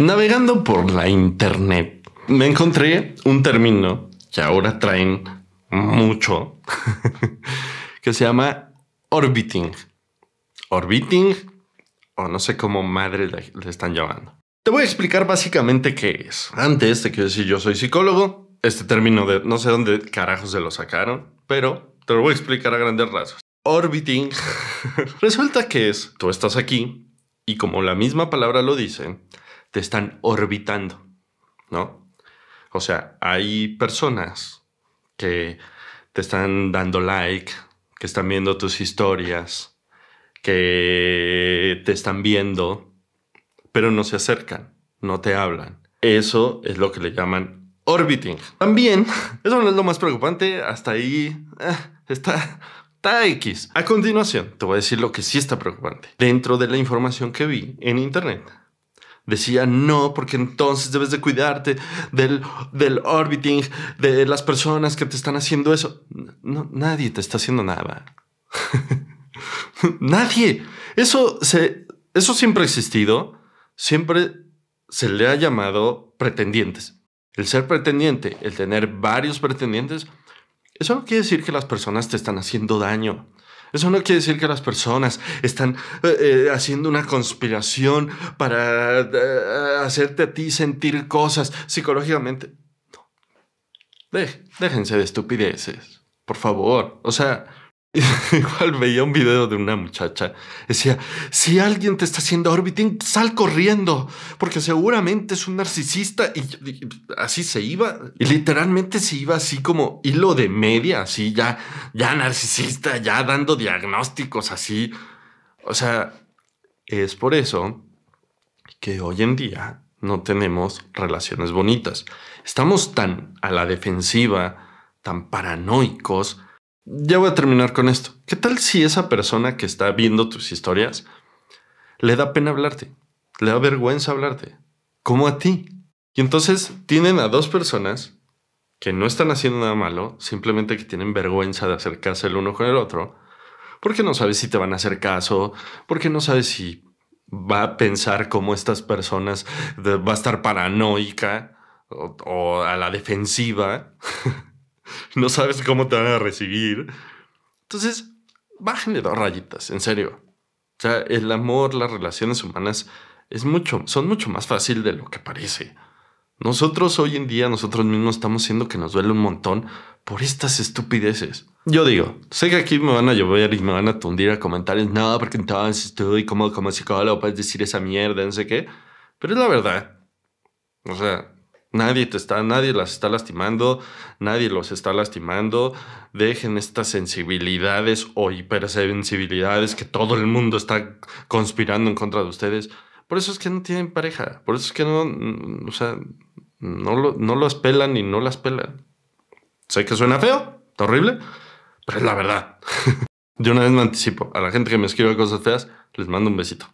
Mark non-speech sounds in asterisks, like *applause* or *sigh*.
Navegando por la internet, me encontré un término que ahora traen mucho, *laughs* que se llama orbiting. Orbiting, o no sé cómo madre le, están llamando. Te voy a explicar básicamente qué es. Antes te que decir, yo soy psicólogo. Este término de no sé dónde carajos se lo sacaron, pero te lo voy a explicar a grandes rasgos. Orbiting *laughs* resulta que es, tú estás aquí y como la misma palabra lo dicen te están orbitando, ¿no? O sea, hay personas que te están dando like, que están viendo tus historias, que te están viendo, pero no se acercan, no te hablan. Eso es lo que le llaman orbiting. También, *laughs* eso no es lo más preocupante, hasta ahí eh, está, está X. A continuación, te voy a decir lo que sí está preocupante. Dentro de la información que vi en Internet, Decía, no, porque entonces debes de cuidarte del, orbiting, de las personas que te están haciendo eso. No, nadie te está haciendo nada. *laughs* nadie. Eso, se, eso siempre ha existido. Siempre se le ha llamado pretendientes. El ser pretendiente, el tener varios pretendientes, eso no quiere decir que las personas te están haciendo daño. Eso no quiere decir que las personas están eh, eh, haciendo una conspiración para eh, hacerte a ti sentir cosas psicológicamente. No. déjense de estupideces, por favor. O sea, *laughs* Igual veía un video de una muchacha. Decía, si alguien te está haciendo orbiting, sal corriendo, porque seguramente es un narcisista. Y, y, así se iba. Y literalmente se iba así como hilo de media, así ya, ya narcisista, ya dando diagnósticos así. O sea, es por eso que hoy en día no tenemos relaciones bonitas. Estamos tan a la defensiva, tan paranoicos, ya voy a terminar con esto. ¿Qué tal si esa persona que está viendo tus historias le da pena hablarte? Le da vergüenza hablarte. Como a ti. Y entonces tienen a dos personas que no están haciendo nada malo, simplemente que tienen vergüenza de acercarse el uno con el otro, porque no sabes si te van a hacer caso, porque no sabes si va a pensar como estas personas, va a estar paranoica o, o a la defensiva. *laughs* *laughs* no sabes cómo te van a recibir. Entonces, bájenle dos rayitas, en serio. O sea, el amor, las relaciones humanas es mucho, son mucho más fácil de lo que parece. Nosotros hoy en día, nosotros mismos estamos siendo que nos duele un montón por estas estupideces. Yo digo, sé que aquí me van a llover y me van a tundir a comentarios, no, porque entonces estoy como, como psicólogo, puedes decir esa mierda, no sé qué. Pero es la verdad. O sea, Nadie te está, nadie las está lastimando, nadie los está lastimando. Dejen estas sensibilidades o hipersensibilidades que todo el mundo está conspirando en contra de ustedes. Por eso es que no tienen pareja, por eso es que no, o sea, no, lo, no las pelan y no las pelan. Sé que suena feo, horrible, pero es la verdad. Yo *laughs* una vez me anticipo, a la gente que me escribe cosas feas, les mando un besito.